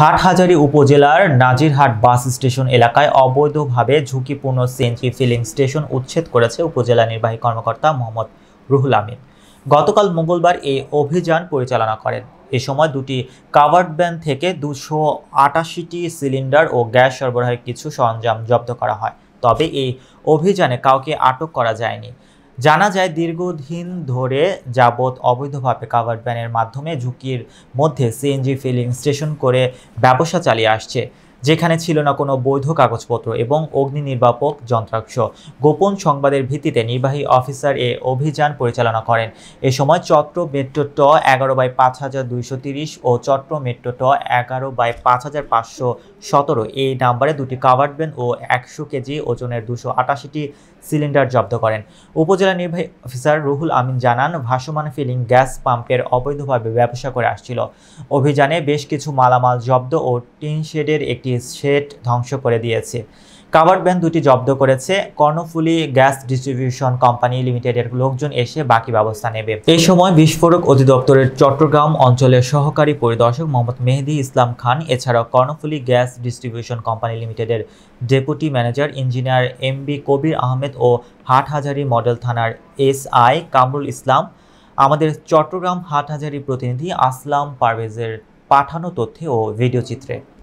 হাটহাজারি উপজেলার Nazirhat bus station এলাকায় অবৈধভাবে ঝুঁকিপূর্ণ সিএনজি ফিলিং স্টেশন উচ্ছেদ করেছে উপজেলা নির্বাহী কর্মকর্তা মোহাম্মদ রুহুল আমিন গতকাল মঙ্গলবার এই অভিযান পরিচালনা করেন এ সময় দুটি কাভার্ড ব্যান থেকে দুশো আটাশিটি সিলিন্ডার ও গ্যাস সরবরাহের কিছু সরঞ্জাম জব্দ করা হয় তবে এই অভিযানে কাউকে আটক করা যায়নি জানা যায় দীর্ঘদিন ধরে যাবৎ অবৈধভাবে কাভার ভ্যানের মাধ্যমে ঝুঁকির মধ্যে সিএনজি ফিলিং স্টেশন করে ব্যবসা চালিয়ে আসছে যেখানে ছিল না কোনো বৈধ কাগজপত্র এবং অগ্নি নির্বাপক যন্ত্রাংশ গোপন সংবাদের ভিত্তিতে নির্বাহী অফিসার এ অভিযান পরিচালনা করেন এ সময় চট্ট মেট্রো ট এগারো বাই পাঁচ হাজার দুইশো তিরিশ ও চট্ট মেট্রো ট এগারো বাই পাঁচ হাজার পাঁচশো সতেরো এই নাম্বারে দুটি কাভার্ড ব্যান ও একশো কেজি ওজনের দুশো আটাশিটি সিলিন্ডার জব্দ করেন উপজেলা নির্বাহী অফিসার রুহুল আমিন জানান ভাসমান ফিলিং গ্যাস পাম্পের অবৈধভাবে ব্যবসা করে আসছিল অভিযানে বেশ কিছু মালামাল জব্দ ও টিনশেডের একটি সেট ধ্বংস করে দিয়েছে কাভার ভ্যান দুটি জব্দ করেছে কর্ণফুলি গ্যাস ডিস্ট্রিবিউশন কোম্পানি লিমিটেডের লোকজন এসে বাকি ব্যবস্থা নেবে এই সময় বিস্ফোরক অধিদপ্তরের চট্টগ্রাম অঞ্চলের সহকারী পরিদর্শক মোহাম্মদ মেহেদি ইসলাম খান এছাড়াও কর্ণফুলি গ্যাস ডিস্ট্রিবিউশন কোম্পানি লিমিটেডের deputy manager engineer M B Kabir Ahmed ও হাটহাজারি মডেল থানার এস আই কামরুল ইসলাম আমাদের চট্টগ্রাম হাটহাজারি প্রতিনিধি আসলাম পারভেজের পাঠানো তথ্যে ও ভিডিও চিত্রে